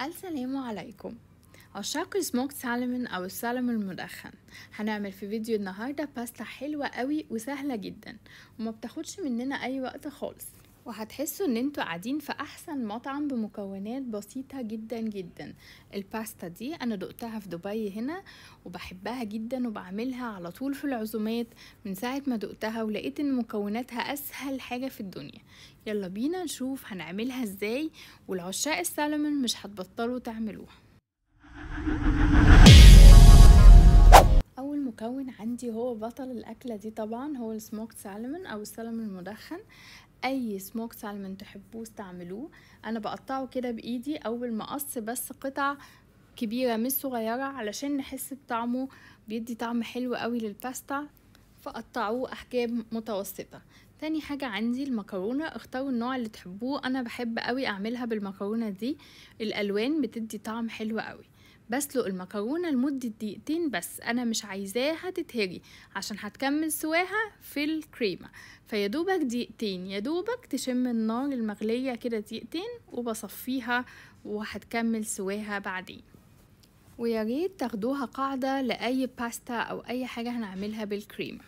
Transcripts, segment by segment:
السلام عليكم عشاق السموكت سالمون او السالمون المدخن هنعمل في فيديو النهارده باستا حلوه قوي وسهله جدا وما بتاخدش مننا اي وقت خالص وهتحسوا ان انتوا قاعدين في احسن مطعم بمكونات بسيطة جدا جدا الباستا دي انا دقتها في دبي هنا وبحبها جدا وبعملها على طول في العزومات من ساعة ما دقتها ولقيت ان مكوناتها اسهل حاجة في الدنيا يلا بينا نشوف هنعملها ازاي والعشاء السالمون مش هتبطلوا تعملوها مكون عندي هو بطل الأكلة دي طبعا هو السموك سالمون أو السلم المدخن اي سموك سالمون تحبوه استعملوه انا بقطعه كده بايدي ما بالمقص بس قطع كبيرة مش صغيرة علشان نحس بطعمه بيدي طعم حلو قوي للباستا فقطعوه احجام متوسطة تاني حاجة عندي المكرونة اختاروا النوع اللي تحبوه انا بحب قوي اعملها بالمكرونة دي الالوان بتدي طعم حلو قوي بسلق المكرونه لمده دقيقتين بس انا مش عايزاها تتهري عشان هتكمل سواها في الكريمه فيا دوبك دقيقتين يا دوبك تشم النار المغليه كده دقيقتين وبصفيها وهتكمل سواها بعدين ويا ريت تاخدوها قاعده لاي باستا او اي حاجه هنعملها بالكريمه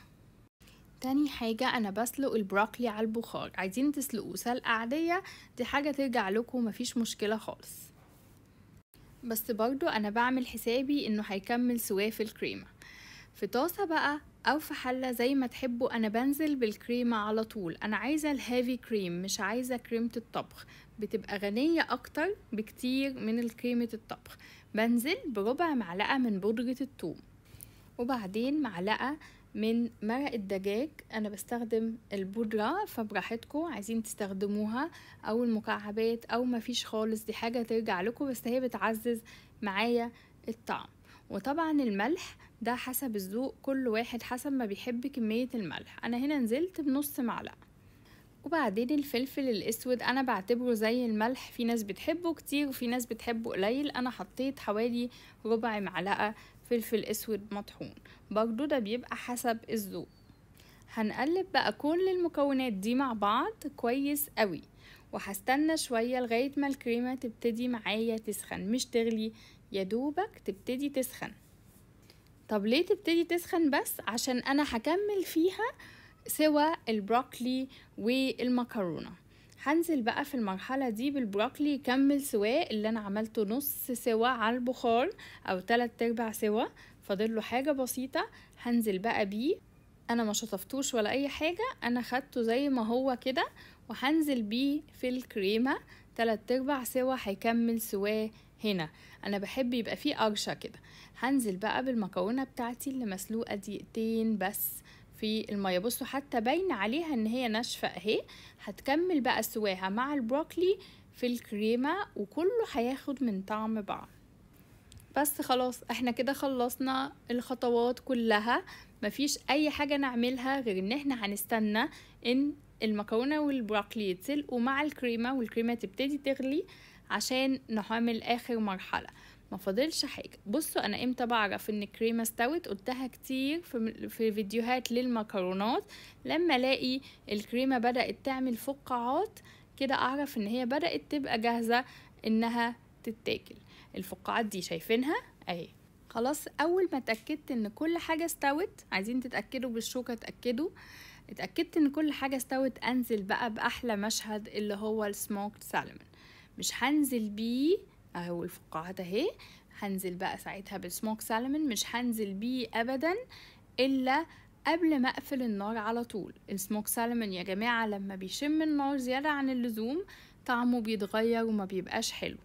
تاني حاجة أنا بسلق البروكلي على البخار عايزين تسلقوه سلقة عادية دي حاجة ترجع لكم مفيش مشكلة خالص بس برضو أنا بعمل حسابي إنه هيكمل سواه في الكريمة في طاسة بقى أو في حلة زي ما تحبوا أنا بنزل بالكريمة على طول أنا عايزة الهافي كريم مش عايزة كريمة الطبخ بتبقى غنية أكتر بكتير من كريمة الطبخ بنزل بربع معلقة من بودرة التوم وبعدين معلقة من مرق الدجاج انا بستخدم البودرة فبراحتكم عايزين تستخدموها او المكعبات او مفيش خالص دي حاجة ترجع لكم بس هي بتعزز معايا الطعم وطبعا الملح ده حسب الذوق كل واحد حسب ما بيحب كمية الملح انا هنا نزلت بنص معلقة وبعدين الفلفل الاسود انا بعتبره زي الملح في ناس بتحبه كتير وفي ناس بتحبه قليل انا حطيت حوالي ربع معلقة فلفل اسود مطحون برضو ده بيبقى حسب الذوق هنقلب بقى كل المكونات دي مع بعض كويس قوي وهستنى شوية لغاية ما الكريمة تبتدي معايا تسخن مش تغلي يا دوبك تبتدي تسخن طب ليه تبتدي تسخن بس عشان انا هكمل فيها سوى البروكلي والمكرونه هنزل بقى في المرحلة دي بالبروكلي كمل سواه اللي انا عملته نص سوا على البخار او تلات ارباع سوا فاضله حاجة بسيطة هنزل بقى بيه انا ما شطفتوش ولا اي حاجة انا خدته زي ما هو كده وهنزل بيه في الكريمة تلات ارباع سوا هيكمل سواه هنا انا بحب يبقى فيه قرشه كده هنزل بقى بالمكونة بتاعتي اللي مسلوقه دقيقتين بس في الميه بصوا حتى باين عليها ان هي ناشفه اهي هتكمل بقى سواها مع البروكلي في الكريمه وكله هياخد من طعم بعض بس خلاص احنا كده خلصنا الخطوات كلها مفيش اي حاجة نعملها غير ان احنا هنستنى ان المكرونة والبروكلي يتسلقوا مع الكريمة والكريمة تبتدي تغلي عشان نعمل اخر مرحلة ما فاضلش حاجه بصوا انا امتى بعرف ان الكريمه استوت قلتها كتير في, فيديوهات للمكرونات لما الاقي الكريمه بدات تعمل فقاعات كده اعرف ان هي بدات تبقى جاهزه انها تتاكل الفقاعات دي شايفينها اهي خلاص اول ما اتاكدت ان كل حاجه استوت عايزين تتاكدوا بالشوكه اتاكدوا اتاكدت ان كل حاجه استوت انزل بقى باحلى مشهد اللي هو السموكت سالمون مش هنزل بيه اهو الفقاعات اهي هنزل بقى ساعتها بالسموك سالمون مش هنزل بيه ابدا الا قبل ما اقفل النار على طول السموك سالمون يا جماعه لما بيشم النار زياده عن اللزوم طعمه بيتغير وما بيبقاش حلو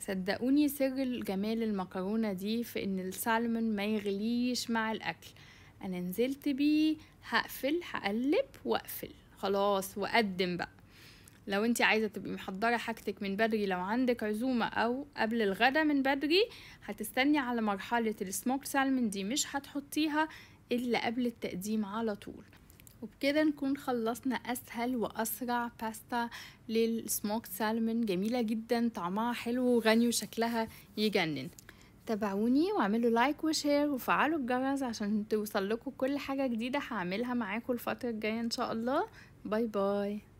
صدقوني سر الجمال المكرونه دي في ان السالمون ما يغليش مع الاكل انا نزلت بيه هقفل هقلب واقفل خلاص واقدم بقى لو انت عايزه تبقي محضره حاجتك من بدري لو عندك عزومه او قبل الغدا من بدري هتستني على مرحله السموك سالمون دي مش هتحطيها الا قبل التقديم على طول وبكده نكون خلصنا اسهل واسرع باستا للسموك سالمون جميله جدا طعمها حلو وغني وشكلها يجنن تابعوني واعملوا لايك وشير وفعلوا الجرس عشان توصل لكم كل حاجه جديده هعملها معاكم الفتره الجايه ان شاء الله باي باي